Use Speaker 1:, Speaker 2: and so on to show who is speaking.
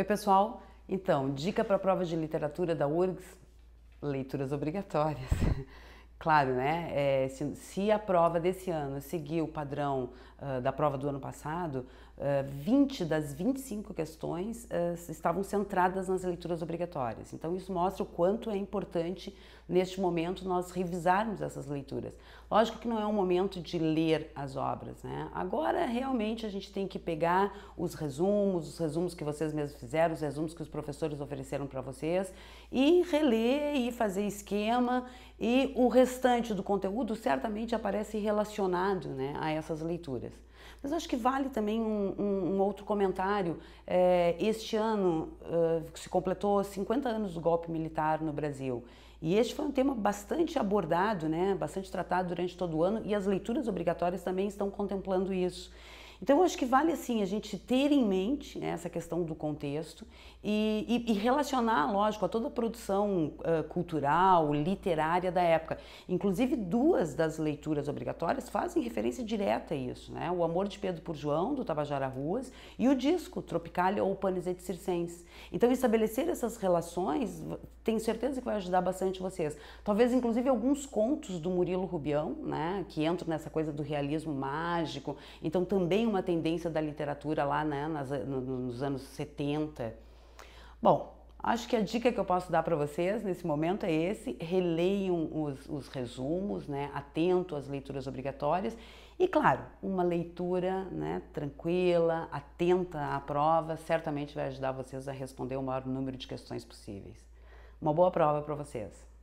Speaker 1: Oi, pessoal. Então, dica para prova de literatura da URGS: leituras obrigatórias. Claro, né? É, se, se, a prova desse ano seguir o padrão uh, da prova do ano passado, uh, ah, 20 das 25 questões uh, estavam centradas nas leituras obrigatórias. Então, isso mostra o quanto é importante, neste momento, nós revisarmos essas leituras. Lógico que não é um momento de ler as obras, né? Agora, realmente, a gente tem que pegar os resumos, os resumos que vocês mesmos fizeram, os resumos que os professores ofereceram para vocês, e reler e fazer esquema e o restante do conteúdo certamente aparece relacionado né, a essas leituras. Mas acho que vale também um, um, um outro comentário. É, este ano uh, se completou 50 anos do golpe militar no Brasil. E este foi um tema bastante abordado, né, bastante tratado durante todo o ano, e as leituras obrigatórias também estão contemplando isso. Então, eu acho que vale assim a gente ter em mente né, essa questão do contexto e, e, e, relacionar, lógico, a toda a produção uh, cultural, literária da época. Inclusive, duas das leituras obrigatórias fazem referência direta a isso, né? O Amor de Pedro por João, do Tabajara Ruas, e o disco Tropicália ou Panisete Circense. Então, estabelecer essas relações, tenho certeza que vai ajudar bastante vocês. Talvez, inclusive, alguns contos do Murilo Rubião, né? Que entram nessa coisa do realismo mágico. Então, também uma tendência da literatura lá né, nas, nos anos 70. Bom, acho que a dica que eu posso dar para vocês nesse momento é esse: releiam os, os resumos, né, atento às leituras obrigatórias e, claro, uma leitura né, tranquila, atenta à prova, certamente vai ajudar vocês a responder o maior número de questões possíveis. Uma boa prova para vocês!